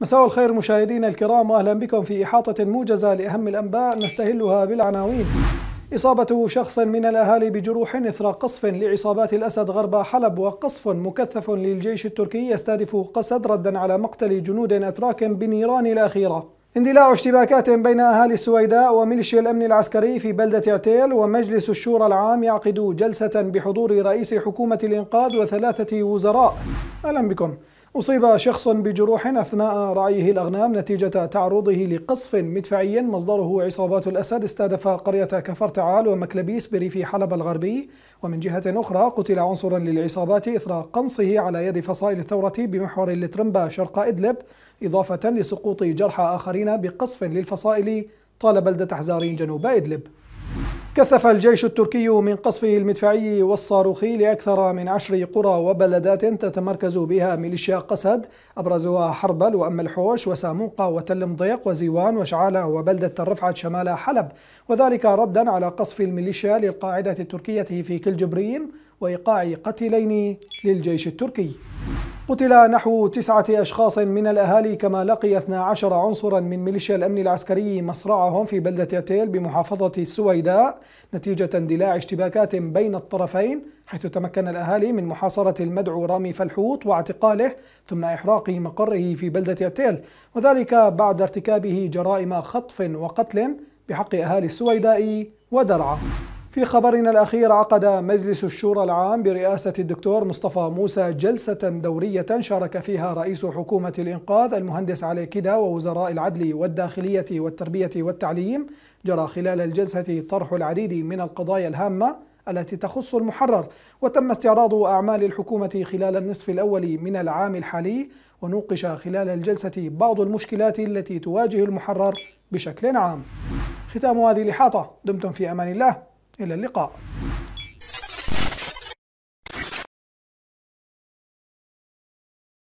مساء الخير مشاهدينا الكرام واهلا بكم في احاطه موجزه لاهم الانباء نستهلها بالعناوين. اصابه شخص من الاهالي بجروح اثر قصف لعصابات الاسد غرب حلب وقصف مكثف للجيش التركي يستهدف قسد ردا على مقتل جنود اتراك بنيران الاخيره. اندلاع اشتباكات بين اهالي السويداء وميليشيا الامن العسكري في بلده عتيل ومجلس الشورى العام يعقد جلسه بحضور رئيس حكومه الانقاذ وثلاثه وزراء. اهلا بكم. أصيب شخص بجروح أثناء رعيه الأغنام نتيجة تعرضه لقصف مدفعي مصدره عصابات الأسد استهدف قرية كفرتعال ومكلبيس بريف حلب الغربي ومن جهة أخرى قتل عنصر للعصابات إثر قنصه على يد فصائل الثورة بمحور الترمبا شرق إدلب إضافة لسقوط جرحى آخرين بقصف للفصائل طال بلدة حزارين جنوب إدلب كثف الجيش التركي من قصفه المدفعي والصاروخي لأكثر من عشر قرى وبلدات تتمركز بها ميليشيا قسد أبرزها حربل وأم الحوش وساموقة وتل مضيق وزيوان وشعالة وبلدة الرفعة شمال حلب وذلك ردا على قصف الميليشيا للقاعدة التركية في كل جبرين وإيقاع قتلين للجيش التركي قتل نحو تسعة أشخاص من الأهالي كما لقي 12 عنصرا من ميليشيا الأمن العسكري مصرعهم في بلدة تيل بمحافظة السويداء نتيجة اندلاع اشتباكات بين الطرفين حيث تمكن الأهالي من محاصرة المدعو رامي فلحوط واعتقاله ثم إحراق مقره في بلدة تيل وذلك بعد ارتكابه جرائم خطف وقتل بحق أهالي السويداء ودرعا في خبرنا الأخير عقد مجلس الشورى العام برئاسة الدكتور مصطفى موسى جلسة دورية شارك فيها رئيس حكومة الإنقاذ المهندس علي كدة ووزراء العدل والداخلية والتربية والتعليم جرى خلال الجلسة طرح العديد من القضايا الهامة التي تخص المحرر وتم استعراض أعمال الحكومة خلال النصف الأول من العام الحالي ونوقش خلال الجلسة بعض المشكلات التي تواجه المحرر بشكل عام ختام هذه الإحاطة دمتم في أمان الله إلى اللقاء